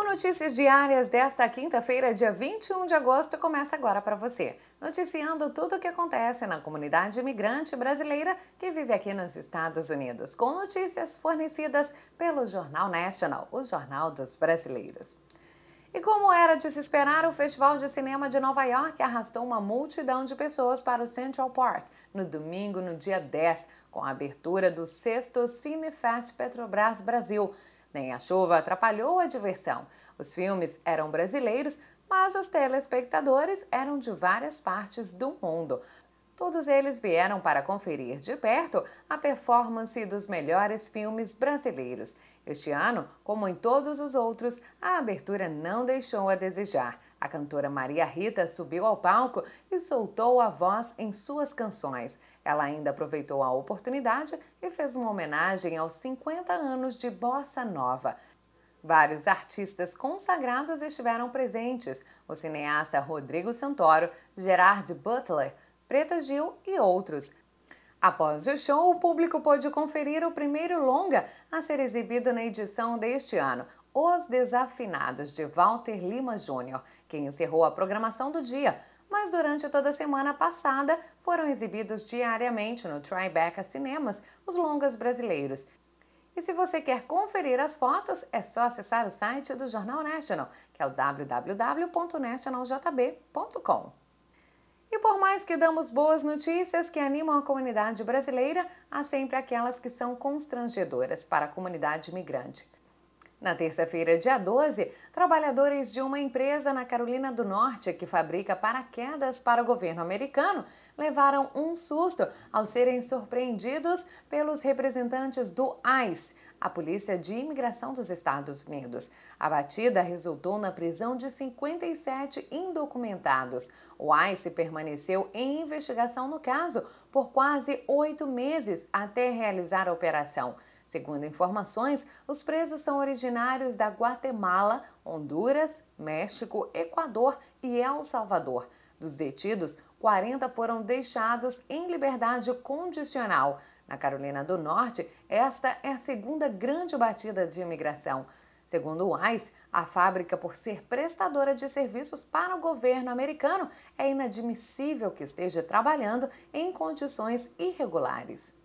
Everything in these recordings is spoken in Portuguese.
O Notícias Diárias desta quinta-feira, dia 21 de agosto, começa agora para você, noticiando tudo o que acontece na comunidade imigrante brasileira que vive aqui nos Estados Unidos, com notícias fornecidas pelo Jornal National, o Jornal dos Brasileiros. E como era de se esperar, o Festival de Cinema de Nova York arrastou uma multidão de pessoas para o Central Park no domingo, no dia 10, com a abertura do sexto Cinefest Petrobras Brasil, nem a chuva atrapalhou a diversão. Os filmes eram brasileiros, mas os telespectadores eram de várias partes do mundo. Todos eles vieram para conferir de perto a performance dos melhores filmes brasileiros. Este ano, como em todos os outros, a abertura não deixou a desejar. A cantora Maria Rita subiu ao palco e soltou a voz em suas canções. Ela ainda aproveitou a oportunidade e fez uma homenagem aos 50 anos de bossa nova. Vários artistas consagrados estiveram presentes: o cineasta Rodrigo Santoro, Gerard Butler, Preta Gil e outros. Após o show, o público pôde conferir o primeiro longa a ser exibido na edição deste ano, Os Desafinados, de Walter Lima Júnior, que encerrou a programação do dia. Mas durante toda a semana passada foram exibidos diariamente no Tribeca Cinemas os longas brasileiros. E se você quer conferir as fotos, é só acessar o site do Jornal National, que é o www.nationaljb.com. E por mais que damos boas notícias que animam a comunidade brasileira, há sempre aquelas que são constrangedoras para a comunidade migrante. Na terça-feira, dia 12, trabalhadores de uma empresa na Carolina do Norte que fabrica paraquedas para o governo americano levaram um susto ao serem surpreendidos pelos representantes do ICE, a Polícia de Imigração dos Estados Unidos. A batida resultou na prisão de 57 indocumentados. O ICE permaneceu em investigação no caso por quase oito meses até realizar a operação. Segundo informações, os presos são originários da Guatemala, Honduras, México, Equador e El Salvador. Dos detidos, 40 foram deixados em liberdade condicional. Na Carolina do Norte, esta é a segunda grande batida de imigração. Segundo o ICE, a fábrica, por ser prestadora de serviços para o governo americano, é inadmissível que esteja trabalhando em condições irregulares.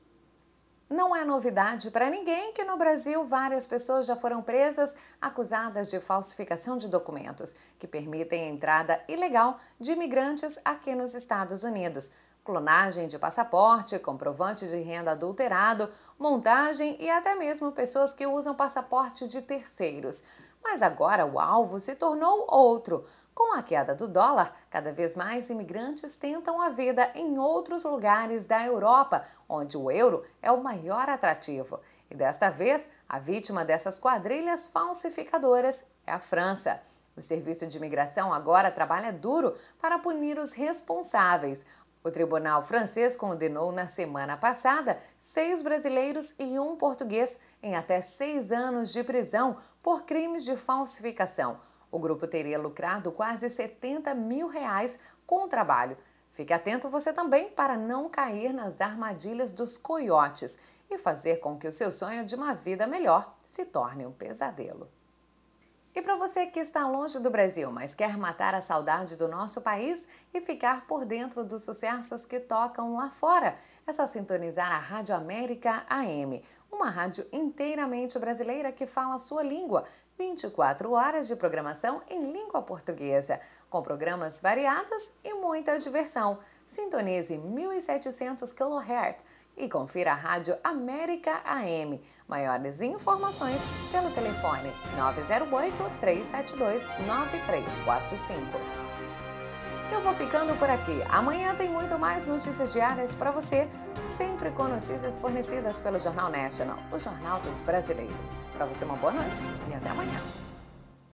Não é novidade para ninguém que no Brasil várias pessoas já foram presas acusadas de falsificação de documentos, que permitem a entrada ilegal de imigrantes aqui nos Estados Unidos. Clonagem de passaporte, comprovante de renda adulterado, montagem e até mesmo pessoas que usam passaporte de terceiros. Mas agora o alvo se tornou outro com a queda do dólar, cada vez mais imigrantes tentam a vida em outros lugares da Europa, onde o euro é o maior atrativo. E desta vez, a vítima dessas quadrilhas falsificadoras é a França. O Serviço de Imigração agora trabalha duro para punir os responsáveis. O tribunal francês condenou na semana passada seis brasileiros e um português em até seis anos de prisão por crimes de falsificação. O grupo teria lucrado quase 70 mil reais com o trabalho. Fique atento você também para não cair nas armadilhas dos coiotes e fazer com que o seu sonho de uma vida melhor se torne um pesadelo. E para você que está longe do Brasil, mas quer matar a saudade do nosso país e ficar por dentro dos sucessos que tocam lá fora, é só sintonizar a Rádio América AM, uma rádio inteiramente brasileira que fala a sua língua, 24 horas de programação em língua portuguesa, com programas variados e muita diversão. Sintonize 1700 kHz e confira a Rádio América AM. Maiores informações pelo telefone 908-372-9345. Eu vou ficando por aqui. Amanhã tem muito mais notícias diárias para você, sempre com notícias fornecidas pelo Jornal National, o Jornal dos Brasileiros. Para você, uma boa noite e até amanhã.